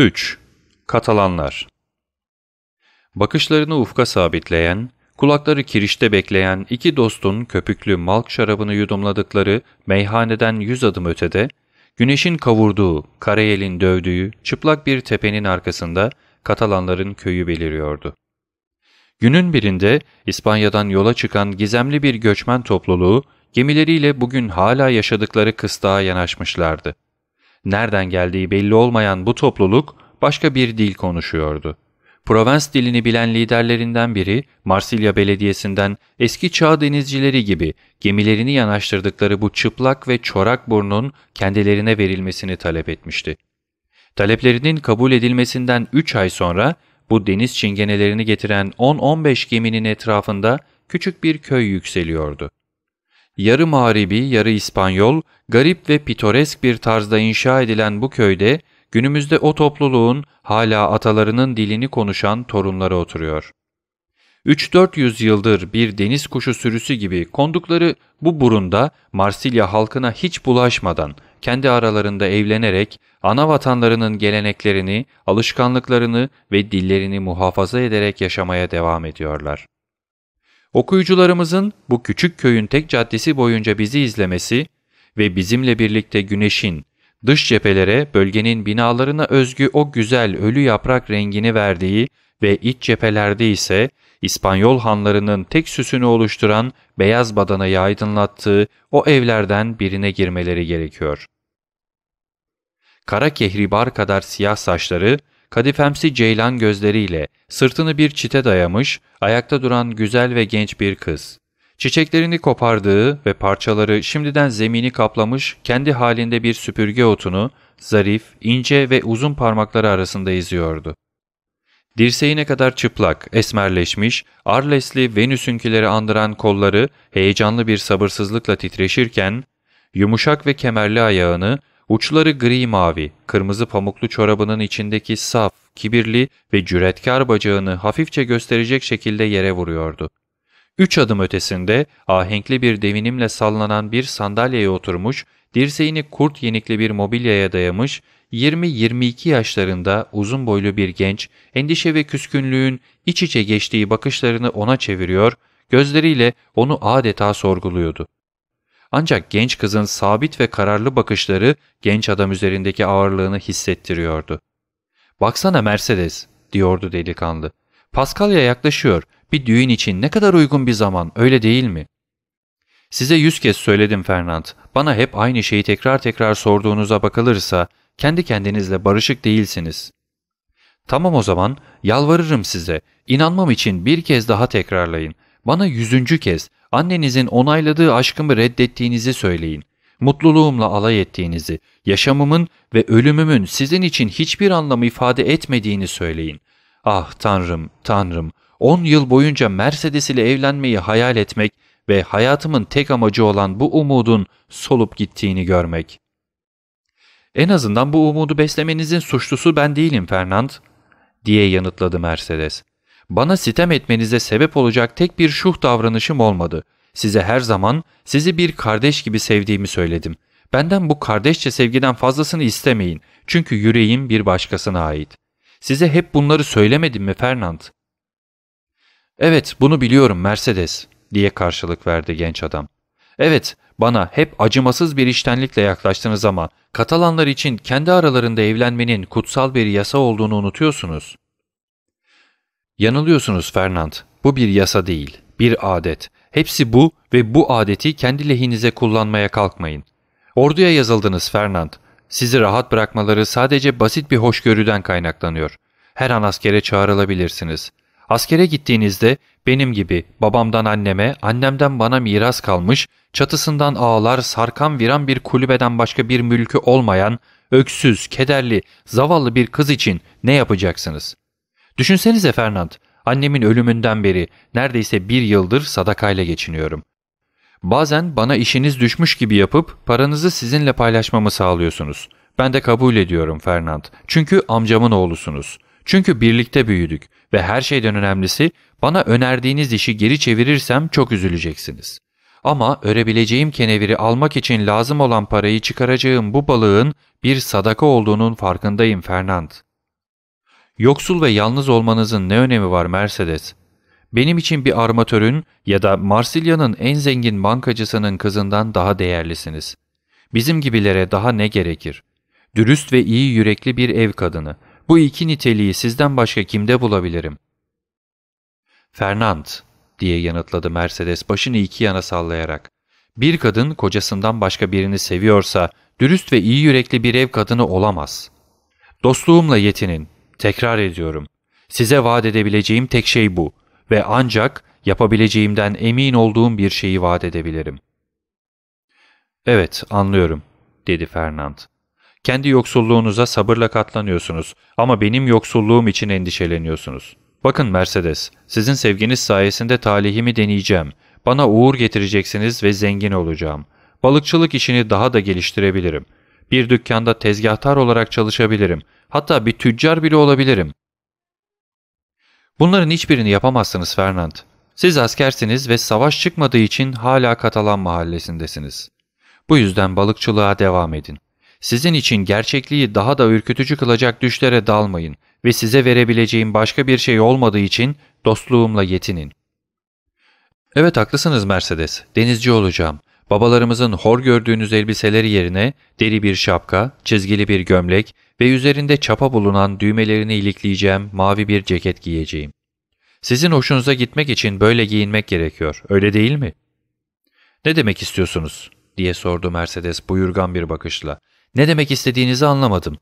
3. Katalanlar Bakışlarını ufka sabitleyen, kulakları kirişte bekleyen iki dostun köpüklü malk şarabını yudumladıkları meyhaneden yüz adım ötede, güneşin kavurduğu, karayelin dövdüğü çıplak bir tepenin arkasında Katalanların köyü beliriyordu. Günün birinde İspanya'dan yola çıkan gizemli bir göçmen topluluğu gemileriyle bugün hala yaşadıkları kıstığa yanaşmışlardı. Nereden geldiği belli olmayan bu topluluk başka bir dil konuşuyordu. Provence dilini bilen liderlerinden biri Marsilya Belediyesi'nden eski çağ denizcileri gibi gemilerini yanaştırdıkları bu çıplak ve çorak burnun kendilerine verilmesini talep etmişti. Taleplerinin kabul edilmesinden 3 ay sonra bu deniz çingenelerini getiren 10-15 geminin etrafında küçük bir köy yükseliyordu yarı mağribi, yarı İspanyol, garip ve pitoresk bir tarzda inşa edilen bu köyde günümüzde o topluluğun hala atalarının dilini konuşan torunları oturuyor. 3-400 yıldır bir deniz kuşu sürüsü gibi kondukları bu burunda Marsilya halkına hiç bulaşmadan kendi aralarında evlenerek ana vatanlarının geleneklerini, alışkanlıklarını ve dillerini muhafaza ederek yaşamaya devam ediyorlar. Okuyucularımızın bu küçük köyün tek caddesi boyunca bizi izlemesi ve bizimle birlikte güneşin dış cephelere bölgenin binalarına özgü o güzel ölü yaprak rengini verdiği ve iç cephelerde ise İspanyol hanlarının tek süsünü oluşturan beyaz badanayı aydınlattığı o evlerden birine girmeleri gerekiyor. Kara kehribar kadar siyah saçları kadifemsi ceylan gözleriyle sırtını bir çite dayamış, ayakta duran güzel ve genç bir kız. Çiçeklerini kopardığı ve parçaları şimdiden zemini kaplamış kendi halinde bir süpürge otunu zarif, ince ve uzun parmakları arasında izliyordu. Dirseğine kadar çıplak, esmerleşmiş, arlesli Venüs'ünkileri andıran kolları heyecanlı bir sabırsızlıkla titreşirken, yumuşak ve kemerli ayağını Uçları gri mavi, kırmızı pamuklu çorabının içindeki saf, kibirli ve cüretkar bacağını hafifçe gösterecek şekilde yere vuruyordu. Üç adım ötesinde ahenkli bir devinimle sallanan bir sandalyeye oturmuş, dirseğini kurt yenikli bir mobilyaya dayamış, 20-22 yaşlarında uzun boylu bir genç, endişe ve küskünlüğün iç içe geçtiği bakışlarını ona çeviriyor, gözleriyle onu adeta sorguluyordu. Ancak genç kızın sabit ve kararlı bakışları genç adam üzerindeki ağırlığını hissettiriyordu. ''Baksana Mercedes'' diyordu delikanlı. ''Paskalya yaklaşıyor. Bir düğün için ne kadar uygun bir zaman, öyle değil mi?'' Size yüz kez söyledim Fernand. Bana hep aynı şeyi tekrar tekrar sorduğunuza bakılırsa kendi kendinizle barışık değilsiniz. Tamam o zaman yalvarırım size. İnanmam için bir kez daha tekrarlayın. Bana yüzüncü kez annenizin onayladığı aşkımı reddettiğinizi söyleyin. Mutluluğumla alay ettiğinizi, yaşamımın ve ölümümün sizin için hiçbir anlamı ifade etmediğini söyleyin. Ah tanrım, tanrım, on yıl boyunca Mercedes ile evlenmeyi hayal etmek ve hayatımın tek amacı olan bu umudun solup gittiğini görmek. En azından bu umudu beslemenizin suçlusu ben değilim Fernand, diye yanıtladı Mercedes bana sitem etmenize sebep olacak tek bir şuh davranışım olmadı. Size her zaman sizi bir kardeş gibi sevdiğimi söyledim. Benden bu kardeşçe sevgiden fazlasını istemeyin çünkü yüreğim bir başkasına ait. Size hep bunları söylemedim mi Fernand? Evet bunu biliyorum Mercedes diye karşılık verdi genç adam. Evet bana hep acımasız bir iştenlikle yaklaştınız ama Katalanlar için kendi aralarında evlenmenin kutsal bir yasa olduğunu unutuyorsunuz. Yanılıyorsunuz Fernand. Bu bir yasa değil, bir adet. Hepsi bu ve bu adeti kendi lehinize kullanmaya kalkmayın. Orduya yazıldınız Fernand. Sizi rahat bırakmaları sadece basit bir hoşgörüden kaynaklanıyor. Her an askere çağrılabilirsiniz. Askere gittiğinizde benim gibi babamdan anneme, annemden bana miras kalmış, çatısından ağlar, sarkan viran bir kulübeden başka bir mülkü olmayan, öksüz, kederli, zavallı bir kız için ne yapacaksınız? Düşünsenize Fernand, annemin ölümünden beri neredeyse bir yıldır sadakayla geçiniyorum. Bazen bana işiniz düşmüş gibi yapıp paranızı sizinle paylaşmamı sağlıyorsunuz. Ben de kabul ediyorum Fernand. Çünkü amcamın oğlusunuz. Çünkü birlikte büyüdük ve her şeyden önemlisi bana önerdiğiniz işi geri çevirirsem çok üzüleceksiniz. Ama örebileceğim keneviri almak için lazım olan parayı çıkaracağım bu balığın bir sadaka olduğunun farkındayım Fernand.'' Yoksul ve yalnız olmanızın ne önemi var Mercedes? Benim için bir armatörün ya da Marsilya'nın en zengin bankacısının kızından daha değerlisiniz. Bizim gibilere daha ne gerekir? Dürüst ve iyi yürekli bir ev kadını. Bu iki niteliği sizden başka kimde bulabilirim? Fernand diye yanıtladı Mercedes başını iki yana sallayarak. Bir kadın kocasından başka birini seviyorsa dürüst ve iyi yürekli bir ev kadını olamaz. Dostluğumla yetinin Tekrar ediyorum. Size vaat edebileceğim tek şey bu ve ancak yapabileceğimden emin olduğum bir şeyi vaat edebilirim. Evet, anlıyorum, dedi Fernand. Kendi yoksulluğunuza sabırla katlanıyorsunuz ama benim yoksulluğum için endişeleniyorsunuz. Bakın Mercedes, sizin sevginiz sayesinde talihimi deneyeceğim. Bana uğur getireceksiniz ve zengin olacağım. Balıkçılık işini daha da geliştirebilirim.'' Bir dükkanda tezgahtar olarak çalışabilirim. Hatta bir tüccar bile olabilirim. Bunların hiçbirini yapamazsınız Fernand. Siz askersiniz ve savaş çıkmadığı için hala Katalan mahallesindesiniz. Bu yüzden balıkçılığa devam edin. Sizin için gerçekliği daha da ürkütücü kılacak düşlere dalmayın ve size verebileceğim başka bir şey olmadığı için dostluğumla yetinin. Evet haklısınız Mercedes, denizci olacağım. Babalarımızın hor gördüğünüz elbiseleri yerine deri bir şapka, çizgili bir gömlek ve üzerinde çapa bulunan düğmelerini ilikleyeceğim mavi bir ceket giyeceğim. Sizin hoşunuza gitmek için böyle giyinmek gerekiyor, öyle değil mi? Ne demek istiyorsunuz? diye sordu Mercedes buyurgan bir bakışla. Ne demek istediğinizi anlamadım.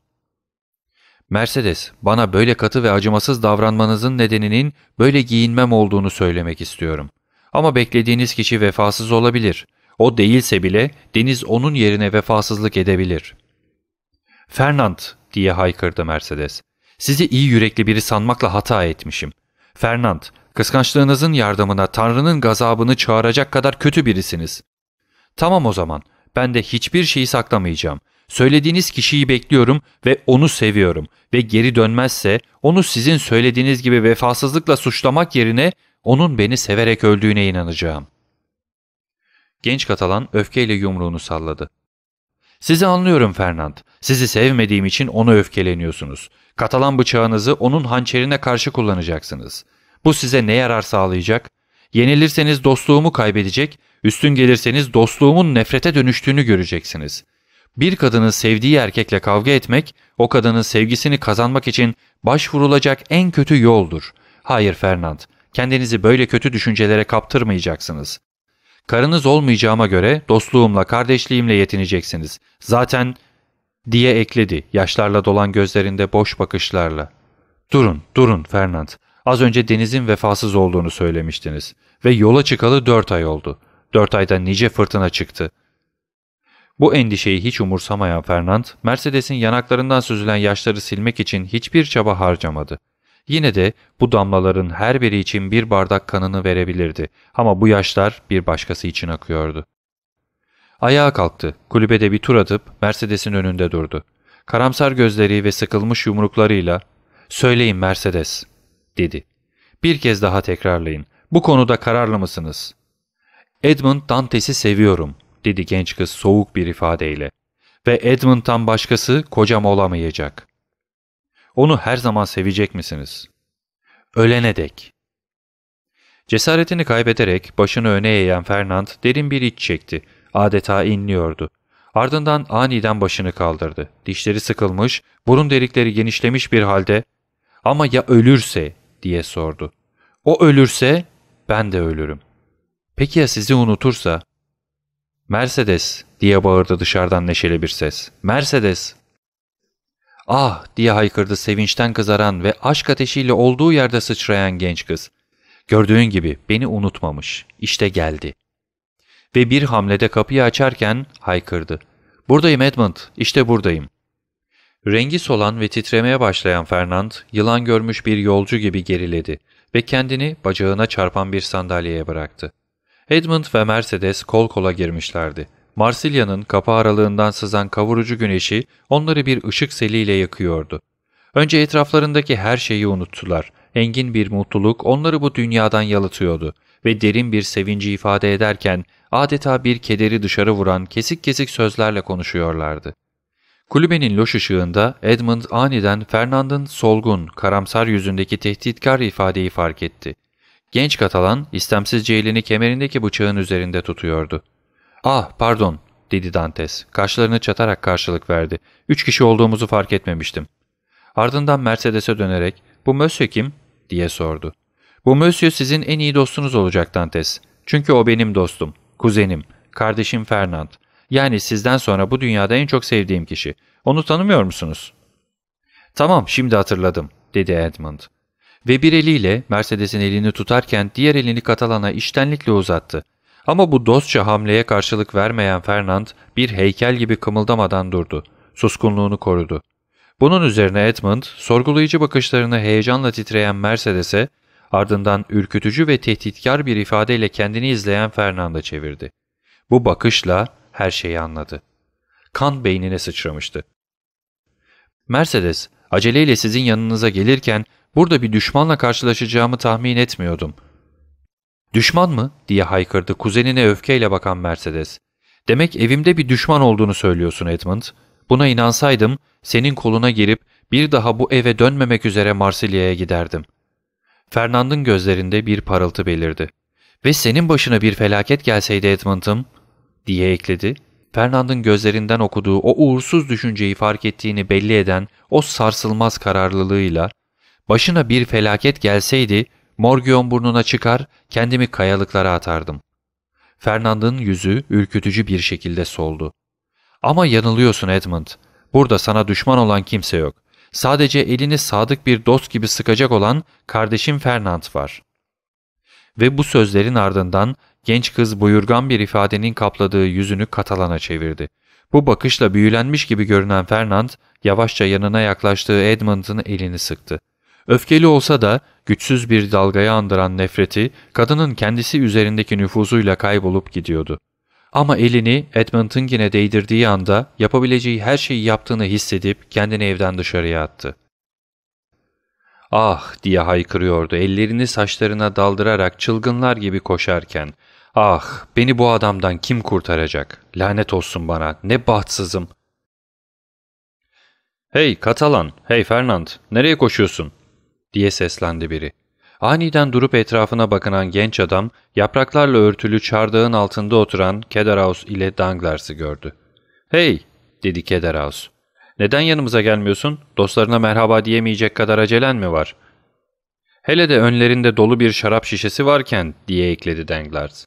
Mercedes, bana böyle katı ve acımasız davranmanızın nedeninin böyle giyinmem olduğunu söylemek istiyorum. Ama beklediğiniz kişi vefasız olabilir. O değilse bile Deniz onun yerine vefasızlık edebilir. Fernand diye haykırdı Mercedes. Sizi iyi yürekli biri sanmakla hata etmişim. Fernand, kıskançlığınızın yardımına Tanrı'nın gazabını çağıracak kadar kötü birisiniz. Tamam o zaman, ben de hiçbir şeyi saklamayacağım. Söylediğiniz kişiyi bekliyorum ve onu seviyorum ve geri dönmezse onu sizin söylediğiniz gibi vefasızlıkla suçlamak yerine onun beni severek öldüğüne inanacağım.'' Genç Katalan öfkeyle yumruğunu salladı. Sizi anlıyorum Fernand. Sizi sevmediğim için onu öfkeleniyorsunuz. Katalan bıçağınızı onun hançerine karşı kullanacaksınız. Bu size ne yarar sağlayacak? Yenilirseniz dostluğumu kaybedecek, üstün gelirseniz dostluğumun nefrete dönüştüğünü göreceksiniz. Bir kadının sevdiği erkekle kavga etmek, o kadının sevgisini kazanmak için başvurulacak en kötü yoldur. Hayır Fernand, kendinizi böyle kötü düşüncelere kaptırmayacaksınız. Karınız olmayacağıma göre dostluğumla, kardeşliğimle yetineceksiniz. Zaten diye ekledi yaşlarla dolan gözlerinde boş bakışlarla. Durun, durun Fernand. Az önce denizin vefasız olduğunu söylemiştiniz ve yola çıkalı dört ay oldu. Dört ayda nice fırtına çıktı. Bu endişeyi hiç umursamayan Fernand, Mercedes'in yanaklarından süzülen yaşları silmek için hiçbir çaba harcamadı. Yine de bu damlaların her biri için bir bardak kanını verebilirdi ama bu yaşlar bir başkası için akıyordu. Ayağa kalktı, kulübede bir tur atıp Mercedes'in önünde durdu. Karamsar gözleri ve sıkılmış yumruklarıyla ''Söyleyin Mercedes'' dedi. ''Bir kez daha tekrarlayın. Bu konuda kararlı mısınız?'' ''Edmund Dantes'i seviyorum.'' dedi genç kız soğuk bir ifadeyle. ''Ve Edmund'tan başkası kocam olamayacak.'' Onu her zaman sevecek misiniz? Ölene dek. Cesaretini kaybederek başını öne eğen Fernand derin bir iç çekti. Adeta inliyordu. Ardından aniden başını kaldırdı. Dişleri sıkılmış, burun delikleri genişlemiş bir halde ''Ama ya ölürse?'' diye sordu. ''O ölürse ben de ölürüm. Peki ya sizi unutursa?'' ''Mercedes'' diye bağırdı dışarıdan neşeli bir ses. ''Mercedes!'' ''Ah!'' diye haykırdı sevinçten kızaran ve aşk ateşiyle olduğu yerde sıçrayan genç kız. Gördüğün gibi beni unutmamış. İşte geldi. Ve bir hamlede kapıyı açarken haykırdı. ''Buradayım Edmund, işte buradayım.'' Rengi solan ve titremeye başlayan Fernand, yılan görmüş bir yolcu gibi geriledi ve kendini bacağına çarpan bir sandalyeye bıraktı. Edmund ve Mercedes kol kola girmişlerdi. Marsilya'nın kapı aralığından sızan kavurucu güneşi onları bir ışık seliyle yakıyordu. Önce etraflarındaki her şeyi unuttular. Engin bir mutluluk onları bu dünyadan yalıtıyordu ve derin bir sevinci ifade ederken adeta bir kederi dışarı vuran kesik kesik sözlerle konuşuyorlardı. Kulübenin loş ışığında Edmund aniden Fernand'ın solgun, karamsar yüzündeki tehditkar ifadeyi fark etti. Genç Katalan istemsizce elini kemerindeki bıçağın üzerinde tutuyordu. ''Ah pardon'' dedi Dantes. Kaşlarını çatarak karşılık verdi. Üç kişi olduğumuzu fark etmemiştim. Ardından Mercedes'e dönerek ''Bu Mösyö kim?'' diye sordu. ''Bu Mösyö sizin en iyi dostunuz olacak Dantes. Çünkü o benim dostum, kuzenim, kardeşim Fernand. Yani sizden sonra bu dünyada en çok sevdiğim kişi. Onu tanımıyor musunuz?'' ''Tamam şimdi hatırladım'' dedi Edmund. Ve bir eliyle Mercedes'in elini tutarken diğer elini Katalan'a iştenlikle uzattı. Ama bu dostça hamleye karşılık vermeyen Fernand bir heykel gibi kımıldamadan durdu. Suskunluğunu korudu. Bunun üzerine Edmund sorgulayıcı bakışlarını heyecanla titreyen Mercedes'e ardından ürkütücü ve tehditkar bir ifadeyle kendini izleyen Fernand'a çevirdi. Bu bakışla her şeyi anladı. Kan beynine sıçramıştı. Mercedes, aceleyle sizin yanınıza gelirken burada bir düşmanla karşılaşacağımı tahmin etmiyordum.'' ''Düşman mı?'' diye haykırdı kuzenine öfkeyle bakan Mercedes. ''Demek evimde bir düşman olduğunu söylüyorsun Edmund. Buna inansaydım senin koluna girip bir daha bu eve dönmemek üzere Marsilya'ya giderdim.'' Fernand'ın gözlerinde bir parıltı belirdi. ''Ve senin başına bir felaket gelseydi Edmund'ım?'' diye ekledi. Fernand'ın gözlerinden okuduğu o uğursuz düşünceyi fark ettiğini belli eden o sarsılmaz kararlılığıyla ''Başına bir felaket gelseydi Morgion burnuna çıkar, kendimi kayalıklara atardım. Fernand'ın yüzü ürkütücü bir şekilde soldu. Ama yanılıyorsun Edmund. Burada sana düşman olan kimse yok. Sadece elini sadık bir dost gibi sıkacak olan kardeşim Fernand var. Ve bu sözlerin ardından genç kız buyurgan bir ifadenin kapladığı yüzünü Katalan'a çevirdi. Bu bakışla büyülenmiş gibi görünen Fernand, yavaşça yanına yaklaştığı Edmund'un elini sıktı. Öfkeli olsa da güçsüz bir dalgaya andıran nefreti kadının kendisi üzerindeki nüfuzuyla kaybolup gidiyordu. Ama elini Edmund Ting'ine değdirdiği anda yapabileceği her şeyi yaptığını hissedip kendini evden dışarıya attı. Ah diye haykırıyordu ellerini saçlarına daldırarak çılgınlar gibi koşarken. Ah beni bu adamdan kim kurtaracak? Lanet olsun bana ne bahtsızım. Hey Katalan, hey Fernand nereye koşuyorsun? diye seslendi biri. Aniden durup etrafına bakınan genç adam, yapraklarla örtülü çardağın altında oturan Kederaus ile Danglars'ı gördü. ''Hey!'' dedi Kederaus. ''Neden yanımıza gelmiyorsun? Dostlarına merhaba diyemeyecek kadar acelen mi var?'' ''Hele de önlerinde dolu bir şarap şişesi varken'' diye ekledi Danglars.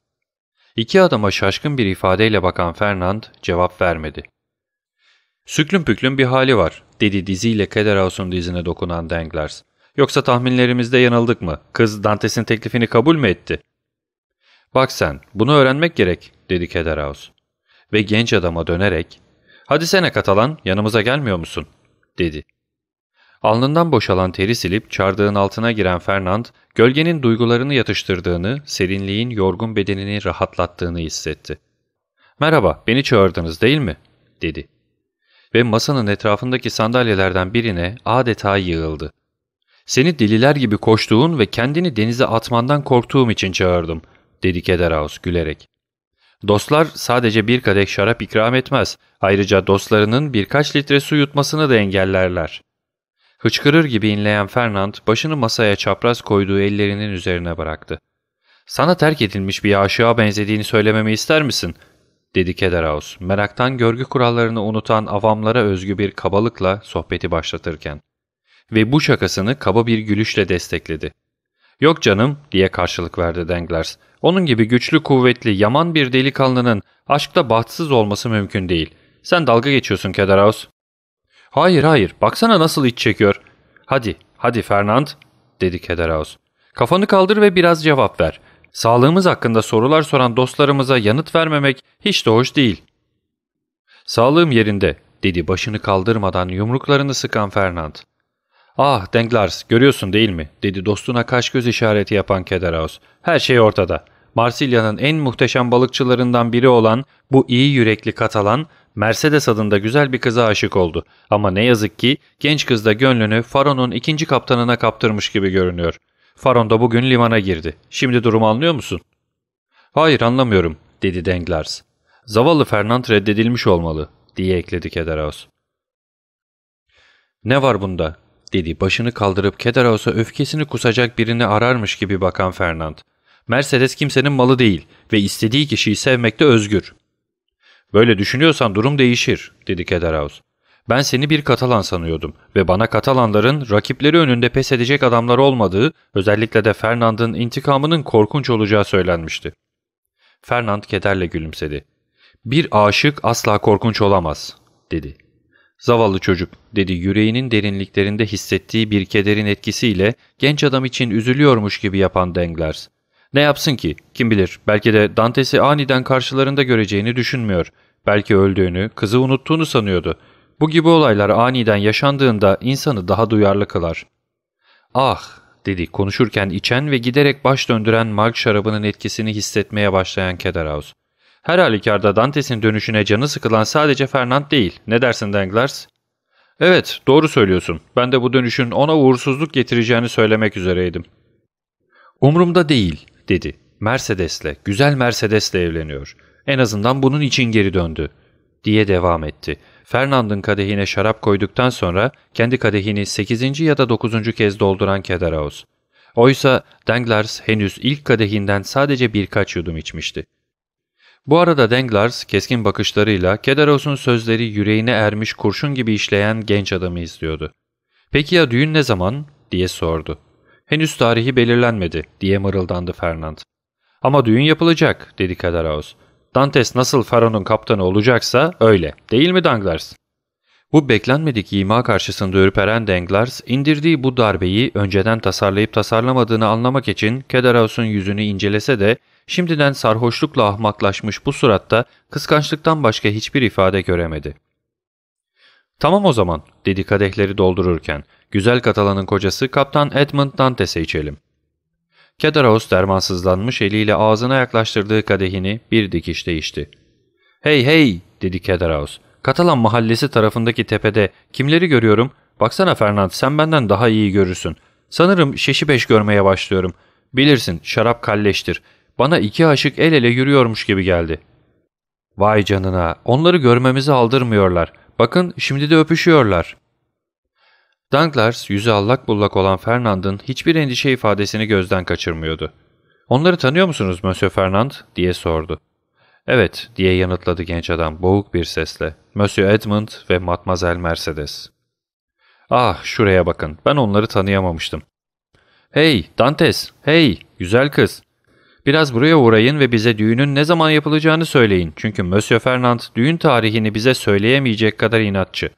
İki adama şaşkın bir ifadeyle bakan Fernand cevap vermedi. ''Süklüm püklüm bir hali var.'' dedi diziyle Kederaus'un dizine dokunan Danglars. Yoksa tahminlerimizde yanıldık mı? Kız Dantes'in teklifini kabul mü etti? Bak sen, bunu öğrenmek gerek, dedi Kederaus. Ve genç adama dönerek, hadi sene Katalan, yanımıza gelmiyor musun? dedi. Alnından boşalan teri silip çardığın altına giren Fernand, gölgenin duygularını yatıştırdığını, serinliğin yorgun bedenini rahatlattığını hissetti. ''Merhaba, beni çağırdınız değil mi?'' dedi. Ve masanın etrafındaki sandalyelerden birine adeta yığıldı. Seni deliler gibi koştuğun ve kendini denize atmandan korktuğum için çağırdım, dedi Kederaus gülerek. Dostlar sadece bir kadeh şarap ikram etmez, ayrıca dostlarının birkaç litre su yutmasını da engellerler. Hıçkırır gibi inleyen Fernand başını masaya çapraz koyduğu ellerinin üzerine bıraktı. ''Sana terk edilmiş bir aşığa benzediğini söylememi ister misin?'' dedi Kederaus, meraktan görgü kurallarını unutan avamlara özgü bir kabalıkla sohbeti başlatırken ve bu şakasını kaba bir gülüşle destekledi. ''Yok canım'' diye karşılık verdi Danglars. ''Onun gibi güçlü kuvvetli yaman bir delikanlının aşkta bahtsız olması mümkün değil. Sen dalga geçiyorsun Kedaraus.'' ''Hayır hayır baksana nasıl iç çekiyor.'' ''Hadi hadi Fernand'' dedi Kedaraus. ''Kafanı kaldır ve biraz cevap ver. Sağlığımız hakkında sorular soran dostlarımıza yanıt vermemek hiç de hoş değil.'' ''Sağlığım yerinde.'' dedi başını kaldırmadan yumruklarını sıkan Fernand. ''Ah Denglars görüyorsun değil mi?'' dedi dostuna kaş göz işareti yapan Kederaos. ''Her şey ortada. Marsilya'nın en muhteşem balıkçılarından biri olan bu iyi yürekli Katalan, Mercedes adında güzel bir kıza aşık oldu. Ama ne yazık ki genç kız da gönlünü Faron'un ikinci kaptanına kaptırmış gibi görünüyor. Faron da bugün limana girdi. Şimdi durumu anlıyor musun?'' ''Hayır anlamıyorum.'' dedi Denglars. ''Zavallı Fernand reddedilmiş olmalı.'' diye ekledi Kederaos. ''Ne var bunda? dedi başını kaldırıp Kedaros'a öfkesini kusacak birini ararmış gibi bakan Fernand. Mercedes kimsenin malı değil ve istediği kişiyi sevmekte özgür. Böyle düşünüyorsan durum değişir dedi Kedaraus. Ben seni bir Katalan sanıyordum ve bana Katalanların rakipleri önünde pes edecek adamlar olmadığı, özellikle de Fernand'ın intikamının korkunç olacağı söylenmişti. Fernand kederle gülümsedi. Bir aşık asla korkunç olamaz dedi. Zavallı çocuk dedi yüreğinin derinliklerinde hissettiği bir kederin etkisiyle genç adam için üzülüyormuş gibi yapan Danglars. Ne yapsın ki? Kim bilir belki de Dantes'i aniden karşılarında göreceğini düşünmüyor. Belki öldüğünü, kızı unuttuğunu sanıyordu. Bu gibi olaylar aniden yaşandığında insanı daha duyarlı kılar. Ah dedi konuşurken içen ve giderek baş döndüren Mark şarabının etkisini hissetmeye başlayan Kederhaus. Her halükarda Dantes'in dönüşüne canı sıkılan sadece Fernand değil. Ne dersin Danglars? Evet, doğru söylüyorsun. Ben de bu dönüşün ona uğursuzluk getireceğini söylemek üzereydim. Umrumda değil, dedi. Mercedes'le, güzel Mercedes'le evleniyor. En azından bunun için geri döndü, diye devam etti. Fernand'ın kadehine şarap koyduktan sonra kendi kadehini 8. ya da 9. kez dolduran Kederaus. Oysa Danglars henüz ilk kadehinden sadece birkaç yudum içmişti. Bu arada Denglars keskin bakışlarıyla Kedaros'un sözleri yüreğine ermiş kurşun gibi işleyen genç adamı izliyordu. ''Peki ya düğün ne zaman?'' diye sordu. ''Henüz tarihi belirlenmedi.'' diye mırıldandı Fernand. ''Ama düğün yapılacak.'' dedi Kedaros. ''Dantes nasıl Faron'un kaptanı olacaksa öyle, değil mi Danglars?'' Bu beklenmedik ima karşısında ürperen Denglars, indirdiği bu darbeyi önceden tasarlayıp tasarlamadığını anlamak için Kedaros'un yüzünü incelese de, şimdiden sarhoşlukla ahmaklaşmış bu suratta kıskançlıktan başka hiçbir ifade göremedi. ''Tamam o zaman'' dedi kadehleri doldururken, güzel Katalan'ın kocası Kaptan Edmund Dantes'e içelim. Kedaros dermansızlanmış eliyle ağzına yaklaştırdığı kadehini bir dikiş değişti. ''Hey hey'' dedi Kedaros, Katalan mahallesi tarafındaki tepede kimleri görüyorum? Baksana Fernand sen benden daha iyi görürsün. Sanırım şeşi beş görmeye başlıyorum. Bilirsin şarap kalleştir. Bana iki aşık el ele yürüyormuş gibi geldi. Vay canına onları görmemizi aldırmıyorlar. Bakın şimdi de öpüşüyorlar. Danglars yüzü allak bullak olan Fernand'ın hiçbir endişe ifadesini gözden kaçırmıyordu. ''Onları tanıyor musunuz Monsieur Fernand?'' diye sordu. Evet diye yanıtladı genç adam boğuk bir sesle. Monsieur Edmund ve Matmazel Mercedes. Ah şuraya bakın ben onları tanıyamamıştım. Hey Dantes hey güzel kız. Biraz buraya uğrayın ve bize düğünün ne zaman yapılacağını söyleyin. Çünkü Monsieur Fernand düğün tarihini bize söyleyemeyecek kadar inatçı.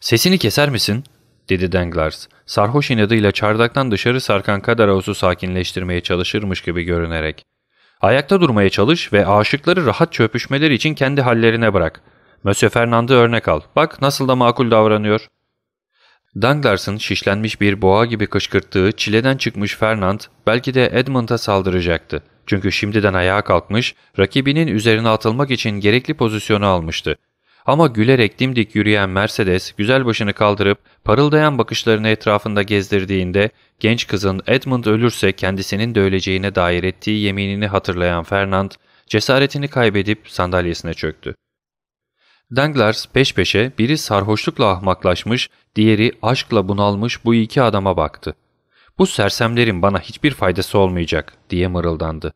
Sesini keser misin? dedi Danglars. Sarhoş inadıyla çardaktan dışarı sarkan Kadaros'u sakinleştirmeye çalışırmış gibi görünerek. Ayakta durmaya çalış ve aşıkları rahat öpüşmeleri için kendi hallerine bırak. Monsieur Fernand'ı örnek al. Bak nasıl da makul davranıyor. Danglars'ın şişlenmiş bir boğa gibi kışkırttığı çileden çıkmış Fernand belki de Edmund'a saldıracaktı. Çünkü şimdiden ayağa kalkmış, rakibinin üzerine atılmak için gerekli pozisyonu almıştı. Ama gülerek dimdik yürüyen Mercedes güzel başını kaldırıp parıldayan bakışlarını etrafında gezdirdiğinde genç kızın Edmund ölürse kendisinin de öleceğine dair ettiği yeminini hatırlayan Fernand cesaretini kaybedip sandalyesine çöktü. Danglars peş peşe biri sarhoşlukla ahmaklaşmış, diğeri aşkla bunalmış bu iki adama baktı. ''Bu sersemlerin bana hiçbir faydası olmayacak.'' diye mırıldandı.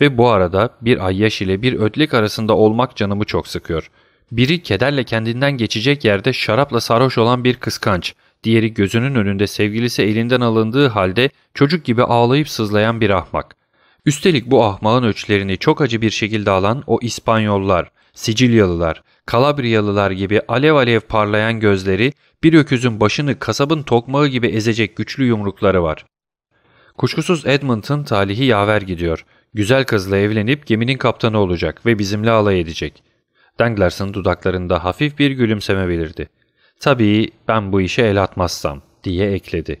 ''Ve bu arada bir ayyaş ile bir ödlek arasında olmak canımı çok sıkıyor.'' Biri kederle kendinden geçecek yerde şarapla sarhoş olan bir kıskanç, diğeri gözünün önünde sevgilisi elinden alındığı halde çocuk gibi ağlayıp sızlayan bir ahmak. Üstelik bu ahmağın ölçülerini çok acı bir şekilde alan o İspanyollar, Sicilyalılar, Kalabriyalılar gibi alev alev parlayan gözleri, bir öküzün başını kasabın tokmağı gibi ezecek güçlü yumrukları var. Kuşkusuz Edmund'ın talihi yaver gidiyor. Güzel kızla evlenip geminin kaptanı olacak ve bizimle alay edecek. Danglars'ın dudaklarında hafif bir gülümseme belirdi. ''Tabii ben bu işe el atmazsam.'' diye ekledi.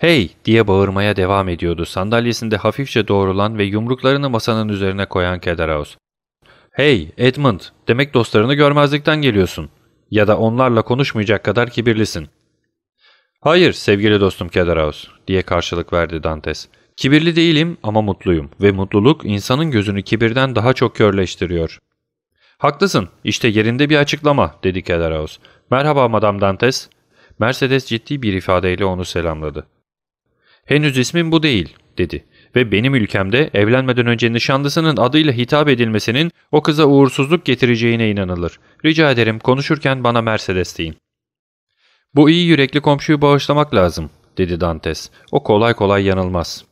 ''Hey!'' diye bağırmaya devam ediyordu sandalyesinde hafifçe doğrulan ve yumruklarını masanın üzerine koyan Kederaus. ''Hey Edmund! Demek dostlarını görmezlikten geliyorsun. Ya da onlarla konuşmayacak kadar kibirlisin.'' ''Hayır sevgili dostum Kederaus diye karşılık verdi Dantes. Kibirli değilim ama mutluyum ve mutluluk insanın gözünü kibirden daha çok körleştiriyor. Haklısın, işte yerinde bir açıklama dedi Kellerhaus. Merhaba Madame Dantes. Mercedes ciddi bir ifadeyle onu selamladı. Henüz ismin bu değil dedi ve benim ülkemde evlenmeden önce nişanlısının adıyla hitap edilmesinin o kıza uğursuzluk getireceğine inanılır. Rica ederim konuşurken bana Mercedes deyin. Bu iyi yürekli komşuyu bağışlamak lazım dedi Dantes. O kolay kolay yanılmaz.''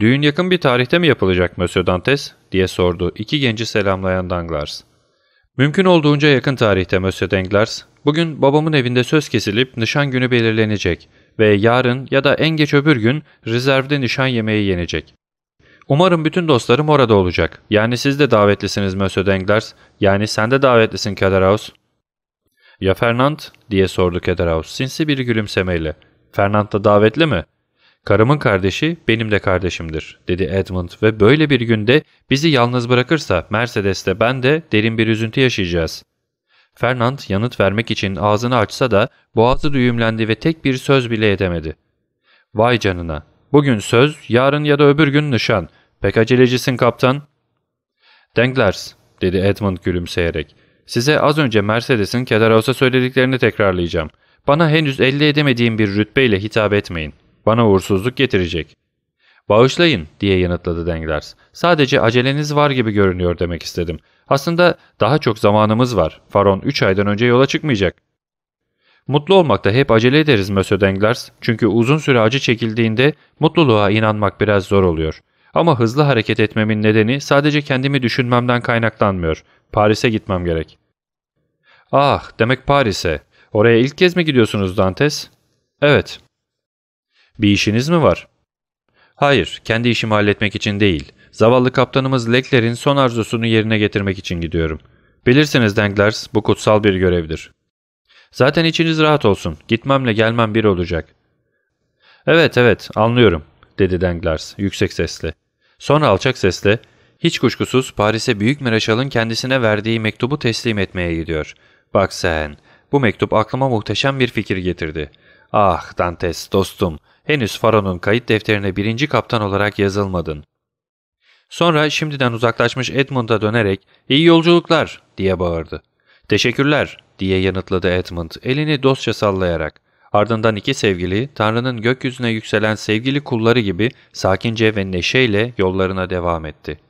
Düğün yakın bir tarihte mi yapılacak Monsieur Dantes? diye sordu iki genci selamlayan Danglars. Mümkün olduğunca yakın tarihte Monsieur Danglars. Bugün babamın evinde söz kesilip nişan günü belirlenecek ve yarın ya da en geç öbür gün rezervde nişan yemeği yenecek. Umarım bütün dostlarım orada olacak. Yani siz de davetlisiniz Monsieur Danglars. Yani sen de davetlisin Kederhaus. Ya Fernand diye sordu Kederhaus sinsi bir gülümsemeyle. Fernand da davetli mi? Karımın kardeşi benim de kardeşimdir dedi Edmund ve böyle bir günde bizi yalnız bırakırsa Mercedes'te ben de derin bir üzüntü yaşayacağız. Fernand yanıt vermek için ağzını açsa da boğazı düğümlendi ve tek bir söz bile edemedi. Vay canına bugün söz yarın ya da öbür gün nişan pek acelecisin kaptan. Denglers dedi Edmund gülümseyerek size az önce Mercedes'in Kedaros'a söylediklerini tekrarlayacağım. Bana henüz elde edemediğim bir rütbeyle hitap etmeyin.'' Bana uğursuzluk getirecek. Bağışlayın diye yanıtladı Denglers. Sadece aceleniz var gibi görünüyor demek istedim. Aslında daha çok zamanımız var. Faron 3 aydan önce yola çıkmayacak. Mutlu olmakta hep acele ederiz Mösyö Denglers. Çünkü uzun süre acı çekildiğinde mutluluğa inanmak biraz zor oluyor. Ama hızlı hareket etmemin nedeni sadece kendimi düşünmemden kaynaklanmıyor. Paris'e gitmem gerek. Ah demek Paris'e. Oraya ilk kez mi gidiyorsunuz Dantes? Evet. Bir işiniz mi var? Hayır, kendi işimi halletmek için değil. Zavallı kaptanımız Leclerc'in son arzusunu yerine getirmek için gidiyorum. Bilirsiniz Danglars, bu kutsal bir görevdir. Zaten içiniz rahat olsun. Gitmemle gelmem bir olacak. Evet evet, anlıyorum, dedi Danglars yüksek sesle. Sonra alçak sesle, hiç kuşkusuz Paris'e Büyük Miraşal'ın kendisine verdiği mektubu teslim etmeye gidiyor. Bak sen, bu mektup aklıma muhteşem bir fikir getirdi. Ah Dantes dostum, henüz Faro'nun kayıt defterine birinci kaptan olarak yazılmadın. Sonra şimdiden uzaklaşmış Edmund'a dönerek ''İyi yolculuklar'' diye bağırdı. ''Teşekkürler'' diye yanıtladı Edmund elini dostça sallayarak. Ardından iki sevgili Tanrı'nın gökyüzüne yükselen sevgili kulları gibi sakince ve neşeyle yollarına devam etti.''